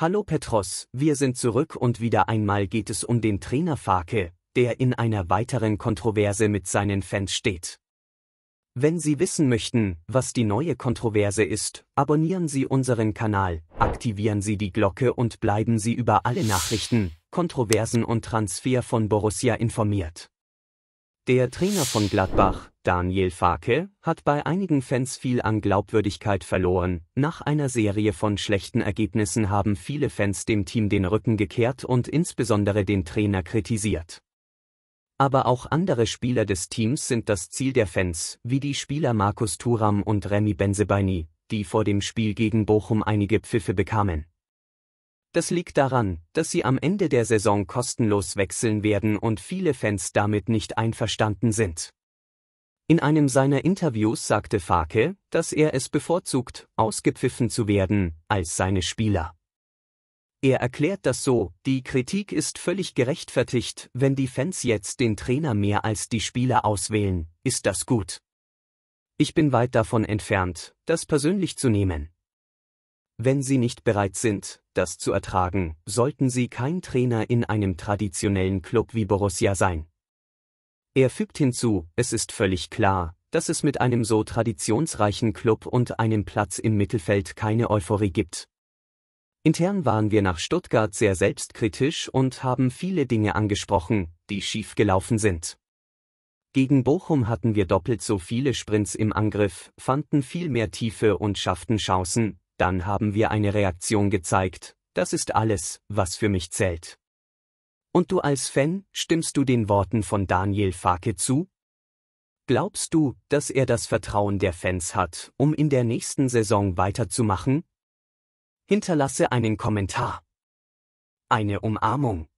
Hallo Petros, wir sind zurück und wieder einmal geht es um den Trainer Fake, der in einer weiteren Kontroverse mit seinen Fans steht. Wenn Sie wissen möchten, was die neue Kontroverse ist, abonnieren Sie unseren Kanal, aktivieren Sie die Glocke und bleiben Sie über alle Nachrichten, Kontroversen und Transfer von Borussia informiert. Der Trainer von Gladbach, Daniel Farke, hat bei einigen Fans viel an Glaubwürdigkeit verloren. Nach einer Serie von schlechten Ergebnissen haben viele Fans dem Team den Rücken gekehrt und insbesondere den Trainer kritisiert. Aber auch andere Spieler des Teams sind das Ziel der Fans, wie die Spieler Markus Thuram und Remy Benzebaini, die vor dem Spiel gegen Bochum einige Pfiffe bekamen. Das liegt daran, dass sie am Ende der Saison kostenlos wechseln werden und viele Fans damit nicht einverstanden sind. In einem seiner Interviews sagte Fake, dass er es bevorzugt, ausgepfiffen zu werden, als seine Spieler. Er erklärt das so, die Kritik ist völlig gerechtfertigt, wenn die Fans jetzt den Trainer mehr als die Spieler auswählen, ist das gut. Ich bin weit davon entfernt, das persönlich zu nehmen. Wenn Sie nicht bereit sind, das zu ertragen, sollten Sie kein Trainer in einem traditionellen Club wie Borussia sein. Er fügt hinzu, es ist völlig klar, dass es mit einem so traditionsreichen Club und einem Platz im Mittelfeld keine Euphorie gibt. Intern waren wir nach Stuttgart sehr selbstkritisch und haben viele Dinge angesprochen, die schief gelaufen sind. Gegen Bochum hatten wir doppelt so viele Sprints im Angriff, fanden viel mehr Tiefe und schafften Chancen, dann haben wir eine Reaktion gezeigt, das ist alles, was für mich zählt. Und du als Fan, stimmst du den Worten von Daniel Fake zu? Glaubst du, dass er das Vertrauen der Fans hat, um in der nächsten Saison weiterzumachen? Hinterlasse einen Kommentar. Eine Umarmung.